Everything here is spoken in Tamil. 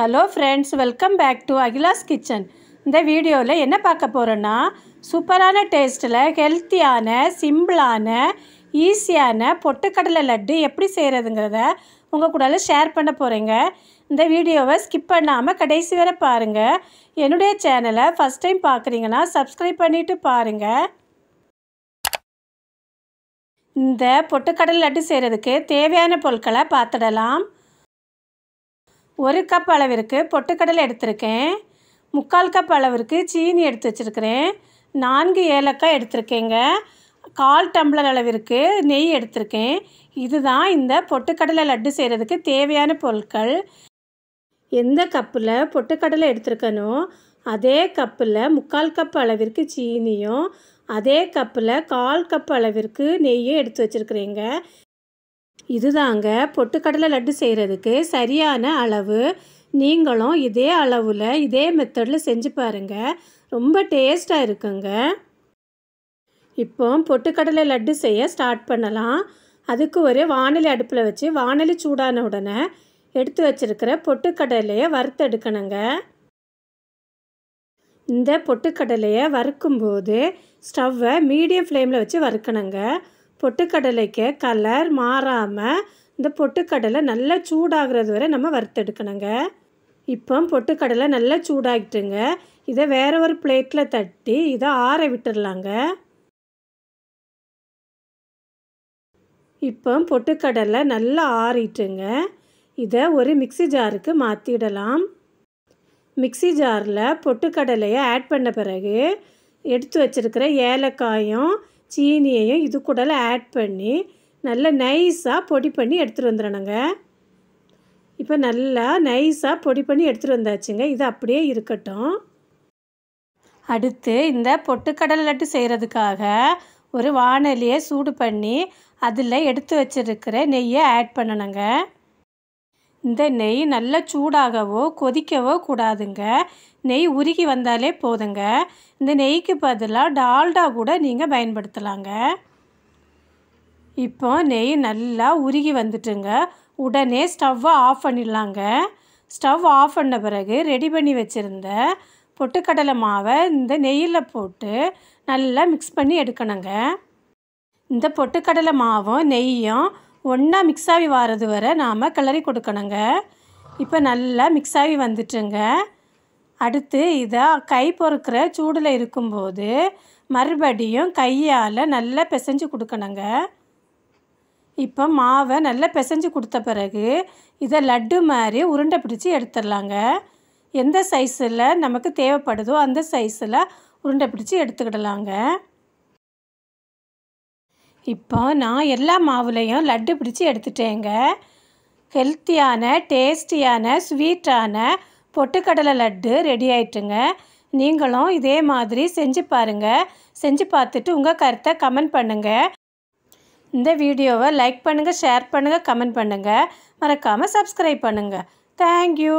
hello friends welcome back to Akila's kitchen இந்த வீடியோவில் என்ன பார்க்க போகிறேன்னா சூப்பரான டேஸ்ட்டில் ஹெல்த்தியான சிம்பிளான ஈஸியான பொட்டுக்கடலை லட்டு எப்படி செய்கிறதுங்கிறத உங்கள் கூட ஷேர் பண்ண போகிறேங்க இந்த வீடியோவை ஸ்கிப் பண்ணாமல் கடைசி வரை பாருங்கள் என்னுடைய சேனலை ஃபஸ்ட் டைம் பார்க்குறீங்கன்னா சப்ஸ்கிரைப் பண்ணிவிட்டு பாருங்கள் இந்த பொட்டுக்கடலை லட்டு செய்கிறதுக்கு தேவையான பொருட்களை பார்த்துடலாம் ஒரு கப் அளவிற்கு பொட்டுக்கடலை எடுத்திருக்கேன் முக்கால் கப் அளவிற்கு சீனி எடுத்து வச்சுருக்கிறேன் நான்கு ஏலக்காய் எடுத்திருக்கேங்க கால் டம்ளர் அளவிற்கு நெய் எடுத்திருக்கேன் இதுதான் இந்த பொட்டுக்கடலை லட்டு செய்கிறதுக்கு தேவையான பொருட்கள் எந்த கப்பில் பொட்டுக்கடலை எடுத்திருக்கனோ அதே கப்பில் முக்கால் கப் அளவிற்கு சீனியும் அதே கப்பில் கால் கப் அளவிற்கு நெய்யும் எடுத்து வச்சுருக்குறேங்க இதுதாங்க பொட்டுக்கடலை லட்டு செய்கிறதுக்கு சரியான அளவு நீங்களும் இதே அளவில் இதே மெத்தடில் செஞ்சு பாருங்கள் ரொம்ப டேஸ்ட்டாக இருக்குங்க இப்போ பொட்டுக்கடலை லட்டு செய்ய ஸ்டார்ட் பண்ணலாம் அதுக்கு ஒரு வானொலி அடுப்பில் வச்சு வானொலி சூடான உடனே எடுத்து வச்சுருக்கிற பொட்டுக்கடலையை வறுத்தெடுக்கணுங்க இந்த பொட்டுக்கடலையை வறுக்கும்போது ஸ்டவ்வை மீடியம் ஃப்ளேமில் வச்சு வறுக்கணுங்க பொட்டுக்கடலைக்கு கலர் மாறாமல் இந்த பொட்டுக்கடலை நல்லா சூடாகிறது வரை நம்ம வறுத்தெடுக்கணுங்க இப்போ பொட்டுக்கடலை நல்லா சூடாகிட்டுங்க இதை வேற ஒரு பிளேட்டில் தட்டி இதை ஆற விட்டுடலாங்க இப்போ பொட்டுக்கடலை நல்லா ஆறிட்டுங்க இதை ஒரு மிக்சி ஜாருக்கு மாற்றிடலாம் மிக்சி ஜாரில் பொட்டுக்கடலையை ஆட் பண்ண பிறகு எடுத்து வச்சுருக்கிற ஏலக்காயும் சீனியையும் இது கூடலாம் ஆட் பண்ணி நல்லா நைஸாக பொடி பண்ணி எடுத்துகிட்டு வந்துடணுங்க இப்போ நல்லா நைஸாக பொடி பண்ணி எடுத்துகிட்டு வந்தாச்சுங்க இது அப்படியே இருக்கட்டும் அடுத்து இந்த பொட்டுக்கடலை லட்டு செய்கிறதுக்காக ஒரு வானலியை சூடு பண்ணி அதில் எடுத்து வச்சுருக்கிற நெய்யை ஆட் பண்ணணுங்க இந்த நெய் நல்லா சூடாகவோ கொதிக்கவோ கூடாதுங்க நெய் உருகி வந்தாலே போதுங்க இந்த நெய்க்கு பதிலாக டால்டா கூட நீங்கள் பயன்படுத்தலாங்க இப்போ நெய் நல்லா உருகி வந்துட்டுங்க உடனே ஸ்டவ்வை ஆஃப் பண்ணிடலாங்க ஸ்டவ் ஆஃப் பண்ண பிறகு ரெடி பண்ணி வச்சுருந்த பொட்டுக்கடலை மாவை இந்த நெய்யில் போட்டு நல்லா மிக்ஸ் பண்ணி எடுக்கணுங்க இந்த பொட்டுக்கடலை மாவும் நெய்யும் ஒன்றா மிக்ஸ் ஆகி வர்றது வரை நாம் கிளறி கொடுக்கணுங்க இப்போ நல்லா மிக்ஸ் ஆகி வந்துட்டுங்க அடுத்து இதை கை பொறுக்கிற சூடில் இருக்கும்போது மறுபடியும் கையால் நல்லா பிசைஞ்சு கொடுக்கணுங்க இப்போ மாவை நல்லா பிசைஞ்சு கொடுத்த பிறகு இதை லட்டு மாதிரி உருண்டை பிடிச்சி எடுத்துடலாங்க எந்த சைஸில் நமக்கு தேவைப்படுதோ அந்த சைஸில் உருண்டை பிடிச்சி எடுத்துக்கிடலாங்க இப்போ நான் எல்லா மாவுலேயும் லட்டு பிடிச்சி எடுத்துட்டேங்க ஹெல்த்தியான டேஸ்டியான ஸ்வீட்டான பொட்டுக்கடலை லட்டு ரெடி ஆயிட்டுங்க நீங்களும் இதே மாதிரி செஞ்சு பாருங்கள் செஞ்சு பார்த்துட்டு உங்கள் கருத்தை கமெண்ட் பண்ணுங்கள் இந்த வீடியோவை லைக் பண்ணுங்கள் ஷேர் பண்ணுங்கள் கமெண்ட் பண்ணுங்கள் மறக்காமல் சப்ஸ்கிரைப் பண்ணுங்கள் தேங்க்யூ